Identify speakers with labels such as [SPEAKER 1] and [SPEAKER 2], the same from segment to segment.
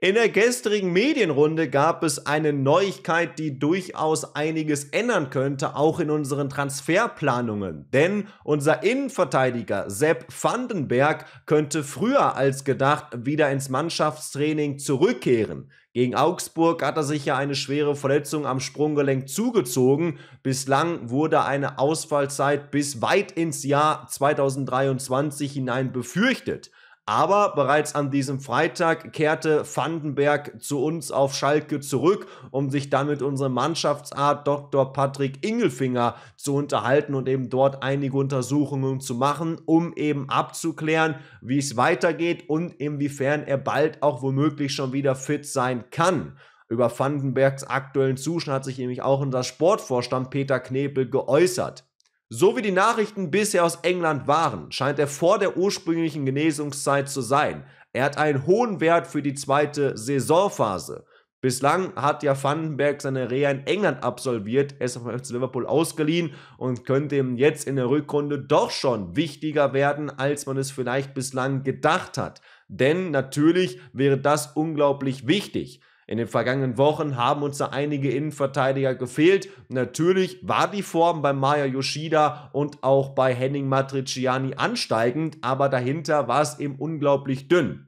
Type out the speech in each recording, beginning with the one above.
[SPEAKER 1] In der gestrigen Medienrunde gab es eine Neuigkeit, die durchaus einiges ändern könnte, auch in unseren Transferplanungen. Denn unser Innenverteidiger Sepp Vandenberg könnte früher als gedacht wieder ins Mannschaftstraining zurückkehren. Gegen Augsburg hat er sich ja eine schwere Verletzung am Sprunggelenk zugezogen. Bislang wurde eine Ausfallzeit bis weit ins Jahr 2023 hinein befürchtet. Aber bereits an diesem Freitag kehrte Vandenberg zu uns auf Schalke zurück, um sich dann mit unserem Mannschaftsarzt Dr. Patrick Ingelfinger zu unterhalten und eben dort einige Untersuchungen zu machen, um eben abzuklären, wie es weitergeht und inwiefern er bald auch womöglich schon wieder fit sein kann. Über Vandenbergs aktuellen Zustand hat sich nämlich auch unser Sportvorstand Peter Knebel geäußert. So wie die Nachrichten bisher aus England waren, scheint er vor der ursprünglichen Genesungszeit zu sein. Er hat einen hohen Wert für die zweite Saisonphase. Bislang hat ja Vandenberg seine Reha in England absolviert, er ist vom FC Liverpool ausgeliehen und könnte ihm jetzt in der Rückrunde doch schon wichtiger werden, als man es vielleicht bislang gedacht hat. Denn natürlich wäre das unglaublich wichtig. In den vergangenen Wochen haben uns da einige Innenverteidiger gefehlt. Natürlich war die Form bei Maya Yoshida und auch bei Henning Matriciani ansteigend, aber dahinter war es eben unglaublich dünn.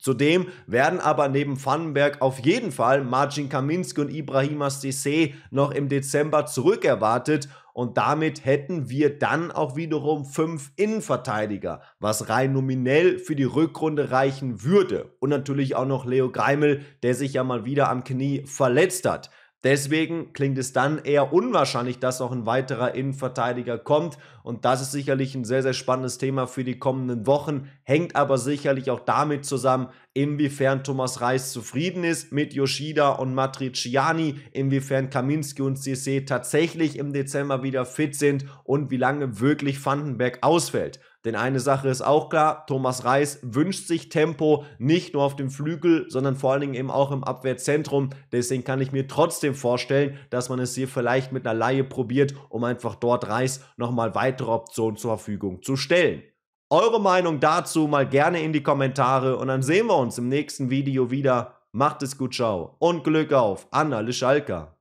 [SPEAKER 1] Zudem werden aber neben Vandenberg auf jeden Fall Marcin Kaminski und Ibrahima Cissé noch im Dezember zurückerwartet und damit hätten wir dann auch wiederum fünf Innenverteidiger, was rein nominell für die Rückrunde reichen würde. Und natürlich auch noch Leo Geimel, der sich ja mal wieder am Knie verletzt hat. Deswegen klingt es dann eher unwahrscheinlich, dass noch ein weiterer Innenverteidiger kommt. Und das ist sicherlich ein sehr, sehr spannendes Thema für die kommenden Wochen. Hängt aber sicherlich auch damit zusammen, inwiefern Thomas Reis zufrieden ist mit Yoshida und Matriciani, inwiefern Kaminski und Cissé tatsächlich im Dezember wieder fit sind und wie lange wirklich Vandenberg ausfällt. Denn eine Sache ist auch klar, Thomas Reis wünscht sich Tempo nicht nur auf dem Flügel, sondern vor allen Dingen eben auch im Abwehrzentrum. Deswegen kann ich mir trotzdem vorstellen, dass man es hier vielleicht mit einer Laie probiert, um einfach dort Reis nochmal weitere Optionen zur Verfügung zu stellen. Eure Meinung dazu mal gerne in die Kommentare und dann sehen wir uns im nächsten Video wieder. Macht es gut, ciao und Glück auf, Anna Lischalka.